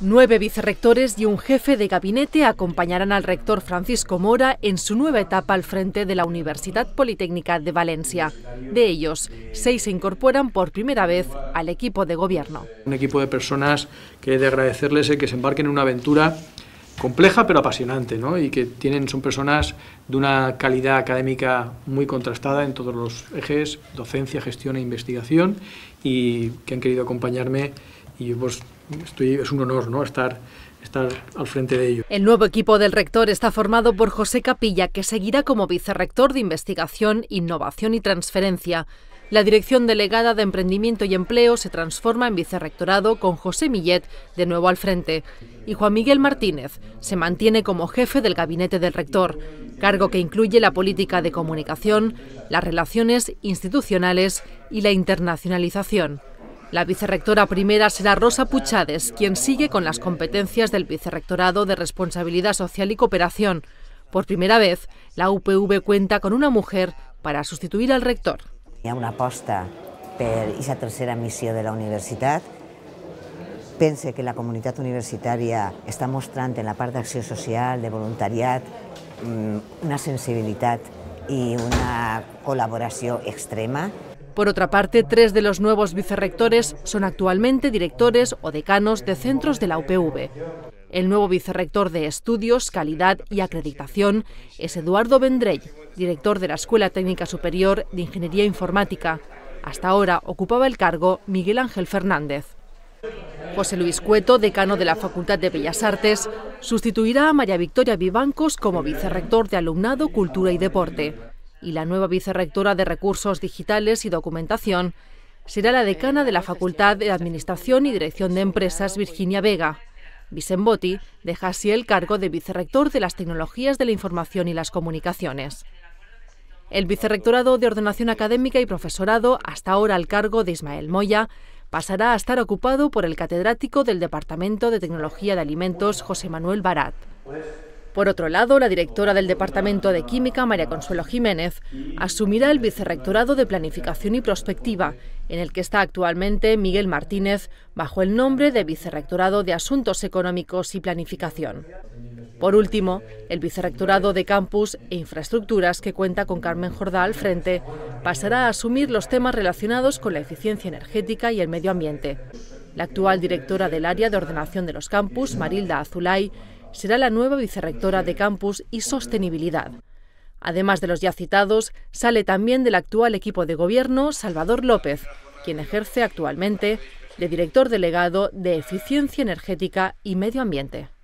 Nueve vicerrectores y un jefe de gabinete acompañarán al rector Francisco Mora en su nueva etapa al frente de la Universidad Politécnica de Valencia. De ellos, seis se incorporan por primera vez al equipo de gobierno. Un equipo de personas que he de agradecerles eh, que se embarquen en una aventura compleja pero apasionante, ¿no? Y que tienen, son personas de una calidad académica muy contrastada en todos los ejes, docencia, gestión e investigación, y que han querido acompañarme y pues, es un honor ¿no? estar estar al frente de ello. El nuevo equipo del rector está formado por José Capilla, que seguirá como vicerrector de Investigación, Innovación y Transferencia. La Dirección Delegada de Emprendimiento y Empleo se transforma en vicerrectorado con José Millet de nuevo al frente y Juan Miguel Martínez se mantiene como jefe del gabinete del rector, cargo que incluye la política de comunicación, las relaciones institucionales y la internacionalización. La vicerrectora primera será Rosa Puchades, quien sigue con las competencias del Vicerrectorado de Responsabilidad Social y Cooperación. Por primera vez, la UPV cuenta con una mujer para sustituir al rector. Hay una aposta por esa tercera misión de la universidad. Pense que la comunidad universitaria está mostrando en la parte de acción social, de voluntariado, mm, una sensibilidad y una colaboración extrema por otra parte, tres de los nuevos vicerrectores son actualmente directores o decanos de centros de la UPV. El nuevo vicerrector de Estudios, Calidad y Acreditación es Eduardo Vendrell, director de la Escuela Técnica Superior de Ingeniería Informática. Hasta ahora ocupaba el cargo Miguel Ángel Fernández. José Luis Cueto, decano de la Facultad de Bellas Artes, sustituirá a María Victoria Vivancos como vicerrector de Alumnado, Cultura y Deporte y la nueva vicerrectora de Recursos Digitales y Documentación será la decana de la Facultad de Administración y Dirección de Empresas, Virginia Vega. Botti deja así el cargo de vicerrector de las Tecnologías de la Información y las Comunicaciones. El vicerrectorado de Ordenación Académica y Profesorado, hasta ahora al cargo de Ismael Moya, pasará a estar ocupado por el catedrático del Departamento de Tecnología de Alimentos, José Manuel Barat. Por otro lado, la directora del Departamento de Química, María Consuelo Jiménez, asumirá el Vicerrectorado de Planificación y Prospectiva, en el que está actualmente Miguel Martínez, bajo el nombre de Vicerrectorado de Asuntos Económicos y Planificación. Por último, el Vicerrectorado de Campus e Infraestructuras, que cuenta con Carmen Jordá al frente, pasará a asumir los temas relacionados con la eficiencia energética y el medio ambiente. La actual directora del área de ordenación de los campus, Marilda Azulay, será la nueva vicerrectora de Campus y Sostenibilidad. Además de los ya citados, sale también del actual equipo de gobierno Salvador López, quien ejerce actualmente de director delegado de Eficiencia Energética y Medio Ambiente.